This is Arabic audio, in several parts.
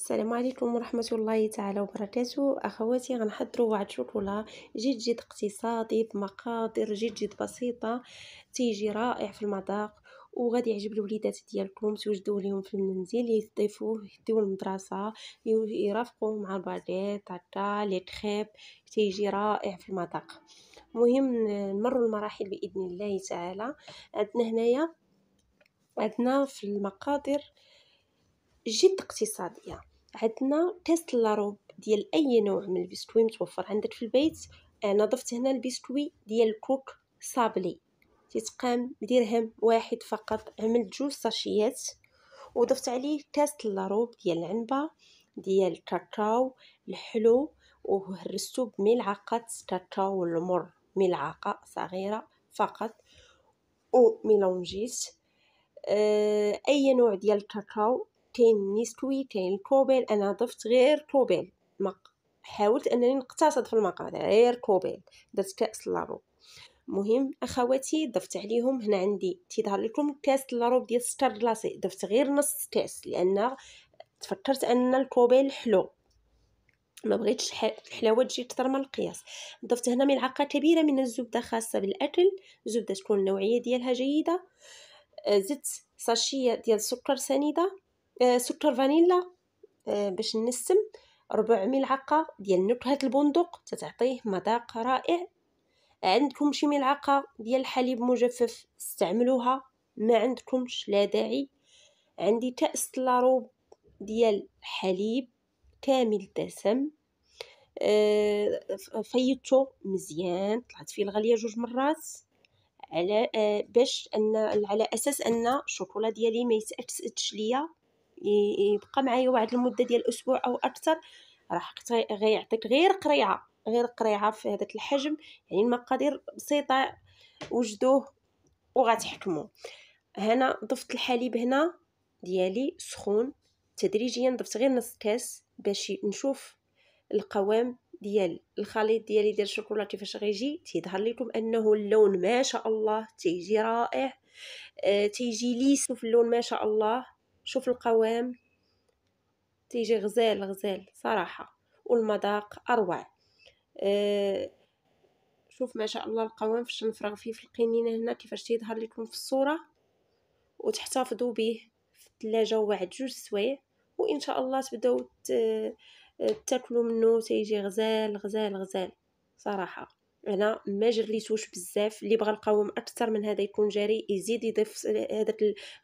السلام عليكم ورحمة الله تعالى وبركاته أخواتي غنحضروا واحد شوكولا جد جد اقتصادي بمقادير جد جد بسيطة تيجي رائع في المذاق وغادي يعجب الوليدات ديالكم توجدوه ليهم في المنزل يضيفوه يديو المدرسة يرافقوه مع الباجيت هكا لي كريب تيجي رائع في المذاق مهم نمروا المراحل بإذن الله تعالى عندنا هنايا عندنا في المقادير جد اقتصاديه عندنا تيست لاروب ديال اي نوع من البسكوي متوفر عندك في البيت انا ضفت هنا البسكوي ديال الكوك صابلي تيتقام درهم واحد فقط عملت جوج ساشيات وضفت عليه كاس لاروب ديال العنبه ديال الكاكاو الحلو وهرستو بملعقه كاكاو المر ملعقه صغيره فقط وميلونجيت آه، اي نوع ديال الكاكاو تنس كاين كوبيل انا ضفت غير كوبيل ما حاولت انني نقتصد في المقادير غير كوبيل درت كاس لارو مهم اخواتي ضفت عليهم هنا عندي تيظهر لكم كاس لاروب ديال السكر كلاصي ضفت غير نص كاس لان تفكرت ان الكوبيل حلو ما بغيتش الحلاوه تجي اكثر من القياس ضفت هنا ملعقه كبيره من الزبده خاصه بالاكل الزبده تكون النوعيه ديالها جيده آه، زدت ساشيه ديال السكر سنيده آه، سكر فانيلا آه، باش نسم ربع ملعقه ديال نكهه البندق تتعطيه مذاق رائع عندكم شي ملعقه ديال الحليب مجفف استعملوها ما عندكمش لا داعي عندي كاس لاروب ديال حليب كامل الدسم آه، فيتو مزيان طلعت فيه الغليه جوج مرات على باش ان على اساس ان الشوكولا ديالي ما يتاكسدش ليا يبقى معايا واحد المده ديال اسبوع او اكثر راح غيعطيك غير قريعه غير قريعه في هذاك الحجم يعني المقادير بسيطه وجدوه وغتحكموا هنا ضفت الحليب هنا ديالي سخون تدريجيا ضفت غير نص كاس باش نشوف القوام ديال الخليط ديالي ديال الشوكولا كيفاش غيجي تيظهر لكم انه اللون ما شاء الله تيجي رائع آه تيجي ليس في اللون ما شاء الله شوف القوام تيجي غزال غزال صراحة والمذاق أروع أه شوف ما شاء الله القوام فاش نفرغ فيه في القنينة هنا كيفاش تيظهر لكم في الصورة وتحتفظوا به في الثلاجة واحد جوج سوايع وإن شاء الله تبداو آه، تاكلوا منه تيجي غزال غزال غزال صراحة انا ما جريتوش بزاف اللي بغى القوام اكثر من هذا يكون جاري يزيد يضيف هذاك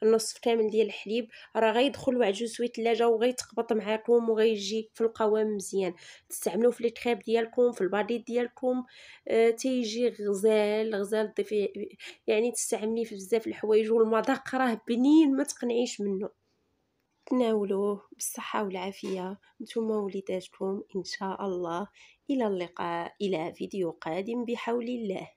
النصف كامل ديال الحليب راه غيدخل جوج سويت الثلاجه وغيتقبط معاكم وغيجي في القوام مزيان تستعملوه في الكريب ديالكم في الباديت ديالكم آه تيجي غزال غزال ضيفي يعني تستعمليه في بزاف الحوايج والمذاق راه بنين ما تقنعيش منه تناولوه بالصحة والعافية نتوما وليداتكم إن شاء الله إلى اللقاء إلى فيديو قادم بحول الله